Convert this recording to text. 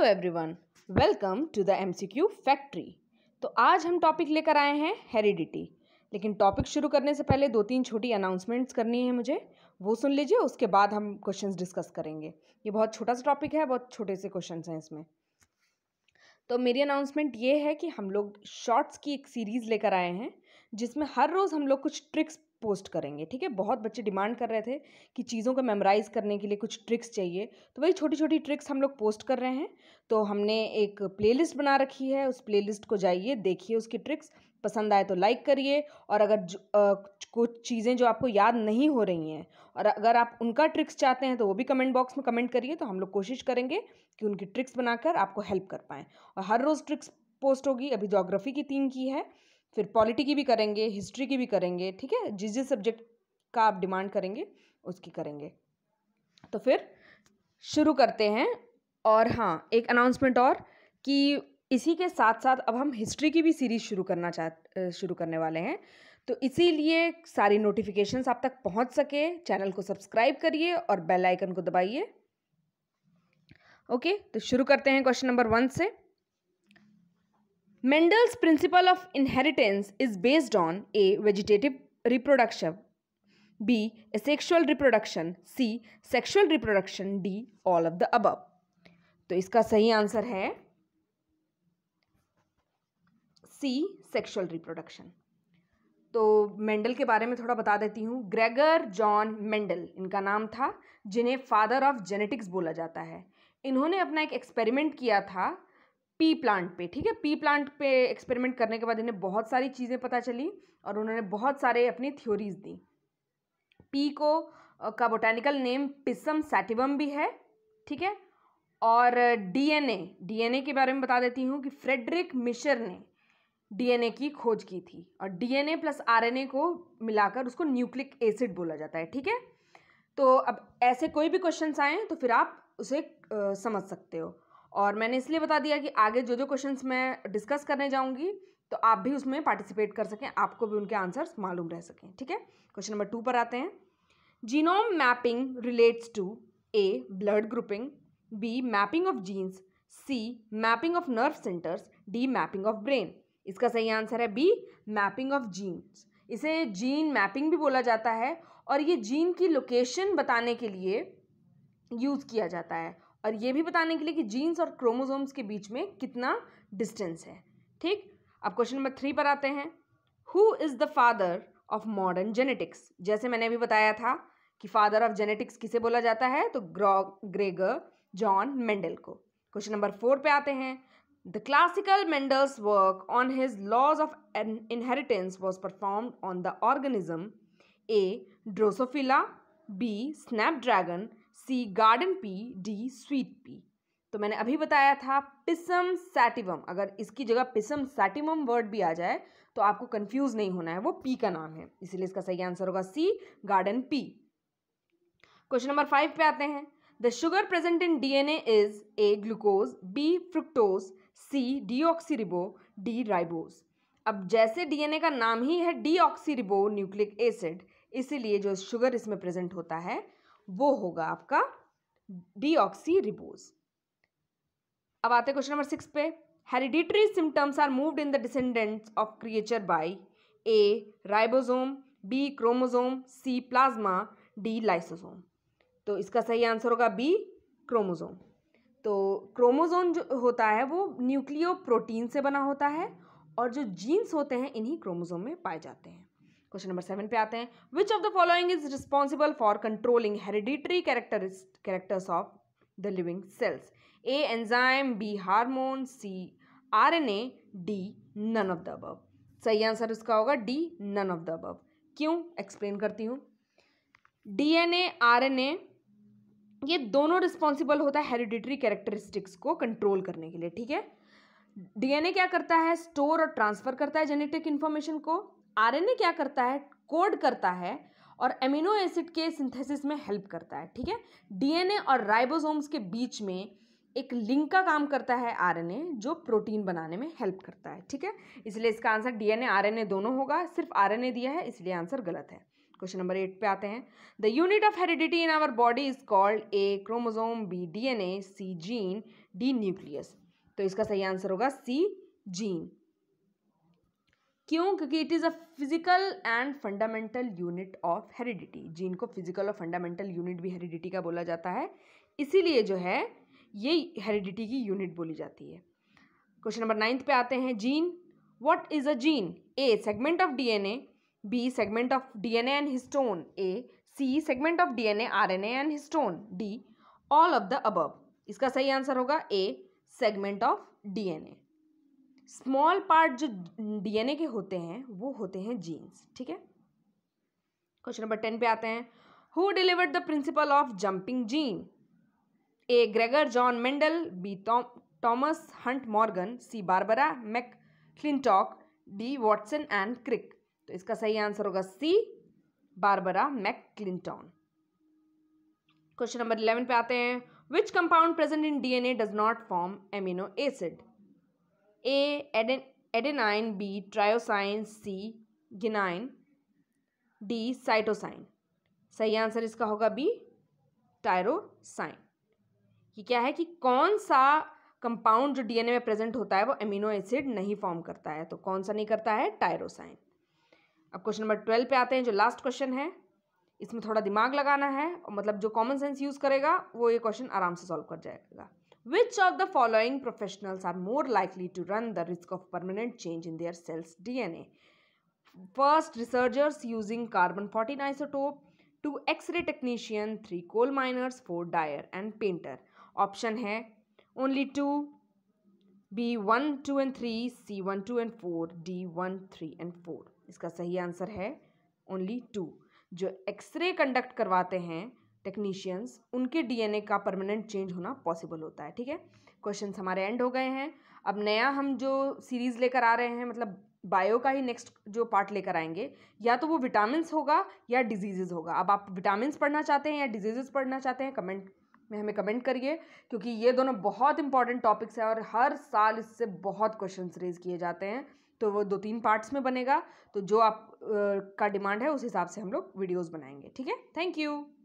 Hello everyone welcome to the MCQ factory तो आज हम टॉपिक लेकर आए हैं हेरिडिटी लेकिन टॉपिक शुरू करने से पहले दो तीन छोटी अनाउंसमेंट्स करनी है मुझे वो सुन लीजिए उसके बाद हम क्वेश्चंस डिस्कस करेंगे ये बहुत छोटा सा टॉपिक है बहुत छोटे से क्वेश्चंस हैं इसमें तो मेरी अनाउंसमेंट ये है कि हम लोग शॉर्ट्स की एक सीरीज़ लेकर आए हैं जिसमें हर रोज़ हम लोग कुछ ट्रिक्स पोस्ट करेंगे ठीक है बहुत बच्चे डिमांड कर रहे थे कि चीज़ों को मेमोराइज करने के लिए कुछ ट्रिक्स चाहिए तो वही छोटी छोटी ट्रिक्स हम लोग पोस्ट कर रहे हैं तो हमने एक प्लेलिस्ट बना रखी है उस प्लेलिस्ट को जाइए देखिए उसकी ट्रिक्स पसंद आए तो लाइक करिए और अगर कुछ चीज़ें जो आपको याद नहीं हो रही हैं और अगर आप उनका ट्रिक्स चाहते हैं तो वो भी कमेंट बॉक्स में कमेंट करिए तो हम लोग कोशिश करेंगे कि उनकी ट्रिक्स बनाकर आपको हेल्प कर पाएँ और हर रोज़ ट्रिक्स पोस्ट होगी अभी जोग्राफ़ी की तीन की है फिर पॉलिटी की भी करेंगे हिस्ट्री की भी करेंगे ठीक है जिस जिस सब्जेक्ट का आप डिमांड करेंगे उसकी करेंगे तो फिर शुरू करते हैं और हाँ एक अनाउंसमेंट और कि इसी के साथ साथ अब हम हिस्ट्री की भी सीरीज़ शुरू करना चाह शुरू करने वाले हैं तो इसीलिए सारी नोटिफिकेशंस आप तक पहुंच सके चैनल को सब्सक्राइब करिए और बेल आइकन को दबाइए ओके तो शुरू करते हैं क्वेश्चन नंबर वन से Mendel's principle of inheritance is based on A vegetative reproduction B asexual reproduction C sexual reproduction D all of the above तो इसका सही आंसर है सी सेक्शुअल रिप्रोडक्शन तो मेंडल के बारे में थोड़ा बता देती हूँ ग्रेगर जॉन मेंडल इनका नाम था जिन्हें फादर ऑफ जेनेटिक्स बोला जाता है इन्होंने अपना एक एक्सपेरिमेंट किया था पी प्लांट पे ठीक है पी प्लांट पे एक्सपेरिमेंट करने के बाद इन्हें बहुत सारी चीज़ें पता चली और उन्होंने बहुत सारे अपनी थ्योरीज दी पी को का बोटैनिकल नेम पिसम सैटिवम भी है ठीक है और डीएनए डीएनए के बारे में बता देती हूँ कि फ्रेडरिक मिशर ने डीएनए की खोज की थी और डीएनए प्लस आरएनए को मिलाकर उसको न्यूक्लिक एसिड बोला जाता है ठीक है तो अब ऐसे कोई भी क्वेश्चन आए तो फिर आप उसे आ, समझ सकते हो और मैंने इसलिए बता दिया कि आगे जो जो क्वेश्चंस मैं डिस्कस करने जाऊंगी तो आप भी उसमें पार्टिसिपेट कर सकें आपको भी उनके आंसर्स मालूम रह सकें ठीक है क्वेश्चन नंबर टू पर आते हैं genome mapping relates to A blood grouping B mapping of genes C mapping of nerve centres D mapping of brain इसका सही आंसर है बी मैपिंग ऑफ जीन्स इसे जीन मैपिंग भी बोला जाता है और ये जीन की लोकेशन बताने के लिए यूज़ किया जाता है और ये भी बताने के लिए कि जीन्स और क्रोमोजोम्स के बीच में कितना डिस्टेंस है ठीक अब क्वेश्चन नंबर थ्री पर आते हैं who is the father of modern genetics जैसे मैंने अभी बताया था कि फादर ऑफ जेनेटिक्स किसे बोला जाता है तो ग्रेगर जॉन मेंडल को क्वेश्चन नंबर फोर पे आते हैं the classical Mendel's work on his laws of inheritance was perform on the organism A drosophila B snapdragon C garden pea D sweet pea तो मैंने अभी बताया था पिसम सैटिवम अगर इसकी जगह पिसम सैटिवम वर्ड भी आ जाए तो आपको कंफ्यूज नहीं होना है वो पी का नाम है इसीलिए इसका सही आंसर होगा C garden pea question number five पे आते हैं the sugar present in DNA is A glucose B fructose C deoxyribo D ribose अब जैसे डीएनए का नाम ही है डीऑक्सीरिबो न्यूक्लिक एसिड इसीलिए जो शुगर इसमें प्रेजेंट होता है वो होगा आपका डीऑक्सी रिबोज अब आते क्वेश्चन नंबर सिक्स पे hereditary symptoms are moved in the descendants of creature by A ribosome B chromosome C plasma D lysosome तो इसका सही आंसर होगा बी क्रोमोसोम तो क्रोमोसोम जो होता है वो न्यूक्लियो प्रोटीन से बना होता है और जो जीन्स होते हैं इन्हीं क्रोमोसोम में पाए जाते हैं क्वेश्चन नंबर सेवन पे आते हैं which of the following is responsible for controlling hereditary characters of the living cells A enzyme B hormone C R N A D none of the above सही answer इसका होगा D none of the above क्यों explain करती हूँ D N A R N A ये दोनों responsible होता है हेरिडिटरी कैरेक्टरिस्टिक्स को कंट्रोल करने के लिए ठीक है डीएनए क्या करता है स्टोर और ट्रांसफर करता है जेनेटिक इन्फॉर्मेशन को आरएनए क्या करता है कोड करता है और एमिनो एसिड के सिंथेसिस में हेल्प करता है ठीक है डीएनए और राइबोसोम्स के बीच में एक लिंक का काम करता है आरएनए जो प्रोटीन बनाने में हेल्प करता है ठीक है इसलिए इसका आंसर डीएनए आरएनए दोनों होगा सिर्फ आरएनए दिया है इसलिए आंसर गलत है क्वेश्चन नंबर एट पे आते हैं the unit of heredity in our body is called A chromosome B D C gene D nucleus तो इसका सही आंसर होगा सी जीन क्यों क्योंकि it is a physical and fundamental unit of heredity gene को फिजिकल और fundamental unit भी heredity का बोला जाता है इसीलिए जो है ये हेरिडिटी की यूनिट बोली जाती है क्वेश्चन नंबर नाइन्थ पे आते हैं gene what is a gene A segment of DNA B segment of DNA and histone a C segment of DNA RNA and histone D all of the above इसका सही answer होगा A segment of DNA small part जो DNA के होते हैं वो होते हैं जीन्स ठीक है क्वेश्चन नंबर टेन पे आते हैं who delivered the principle of jumping gene A Gregor John Mendel B Thomas Hunt Morgan C Barbara McClintock D Watson and Crick तो इसका सही आंसर होगा C Barbara McClinton question number eleven पे आते हैं which compound present in DNA does not form amino acid A adenine B tyrosine C guanine D cytosine सही answer इसका होगा बी टायरोसाइन ये क्या है कि कौन सा कंपाउंड जो डीएनए में प्रेजेंट होता है वो एमिनो एसिड नहीं फॉर्म करता है तो कौन सा नहीं करता है टायरोसाइन अब क्वेश्चन नंबर ट्वेल्व पे आते हैं जो लास्ट क्वेश्चन है इसमें थोड़ा दिमाग लगाना है और मतलब जो कॉमन सेंस यूज़ करेगा वो ये क्वेश्चन आराम से सॉल्व कर जाएगा Which of the following professionals are more likely to run the risk of permanent change in their cell's DNA? First, researchers using carbon 14 isotope, 2 X-ray technician, 3 coal miners, 4 dyer and painter. Option है only 2, B 1, 2 and 3, C 1, 2 and 4, D 1, 3 and 4. इसका सही answer है only two जो X ray conduct करवाते हैं technicians उनके DNA का permanent change होना पॉसिबल होता है ठीक है क्वेश्चंस हमारे एंड हो गए हैं अब नया हम जो सीरीज़ लेकर आ रहे हैं मतलब बायो का ही नेक्स्ट जो पार्ट लेकर आएंगे या तो वो विटामिन होगा या डिजीजेज होगा अब आप विटामिन पढ़ना चाहते हैं या डिजीजेज पढ़ना चाहते हैं कमेंट में हमें कमेंट करिए क्योंकि ये दोनों बहुत इंपॉर्टेंट टॉपिक्स हैं और हर साल इससे बहुत क्वेश्चन रेज किए जाते हैं तो वो दो तीन पार्ट्स में बनेगा तो जो आप आ, का डिमांड है उस हिसाब से हम लोग वीडियोज़ बनाएंगे ठीक है थैंक यू